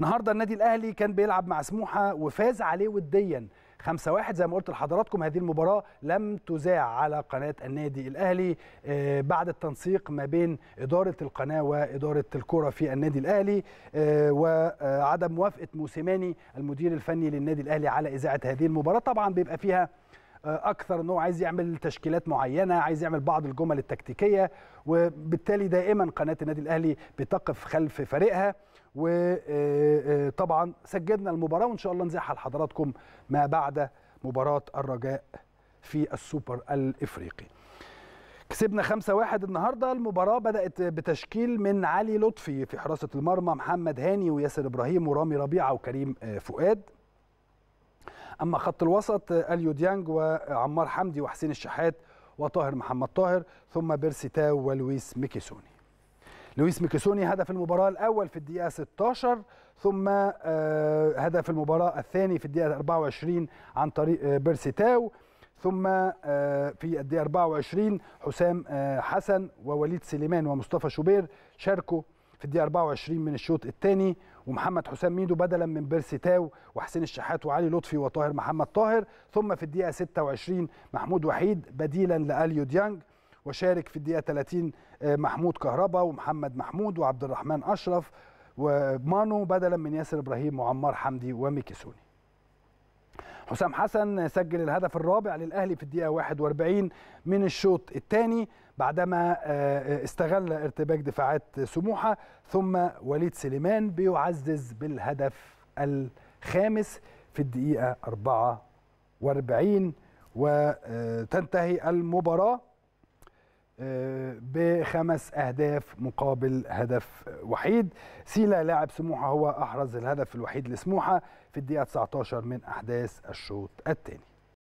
النهارده النادي الاهلي كان بيلعب مع سموحه وفاز عليه وديا 5 1 زي ما قلت لحضراتكم هذه المباراه لم تذاع على قناه النادي الاهلي آه، بعد التنسيق ما بين اداره القناه واداره الكره في النادي الاهلي آه، وعدم موافقه موسيماني المدير الفني للنادي الاهلي على اذاعه هذه المباراه طبعا بيبقى فيها اكثر ان هو عايز يعمل تشكيلات معينه عايز يعمل بعض الجمل التكتيكيه وبالتالي دائما قناه النادي الاهلي بتقف خلف فريقها وطبعا آه، آه، سجلنا المباراه وان شاء الله نزيحها لحضراتكم ما بعد مباراه الرجاء في السوبر الافريقي كسبنا 5-1 النهارده المباراه بدات بتشكيل من علي لطفي في حراسه المرمى محمد هاني وياسر ابراهيم ورامي ربيعه وكريم آه، فؤاد اما خط الوسط اليو ديانج وعمار حمدي وحسين الشحات وطاهر محمد طاهر ثم بيرسي تاو ولويس ميكيسوني لويس ميكيسوني هدف المباراة الأول في الدقيقة 16 ثم آه، هدف المباراة الثاني في الدقيقة 24 عن طريق آه، بيرسي تاو ثم آه، في الدقيقة 24 حسام حسن ووليد سليمان ومصطفى شوبير شاركوا في الدقيقه 24 من الشوط الثاني ومحمد حسام ميدو بدلا من بيرسي تاو وحسين الشحات وعلي لطفي وطاهر محمد طاهر ثم في الدقيقه 26 محمود وحيد بديلا لاليو ديانج وشارك في الدقيقه 30 آه، محمود كهربا ومحمد محمود وعبد الرحمن اشرف ومانو بدلا من ياسر ابراهيم وعمار حمدي وميكي سوني حسام حسن سجل الهدف الرابع للاهلي في الدقيقه 41 من الشوط الثاني بعدما آه، استغل ارتباك دفاعات سموحه ثم وليد سليمان بيعزز بالهدف الخامس في الدقيقه 44 وتنتهي المباراه آه، بخمس أهداف مقابل هدف وحيد سيلا لاعب سموحة هو أحرز الهدف الوحيد لسموحة في الدقيقة 19 من أحداث الشوط الثاني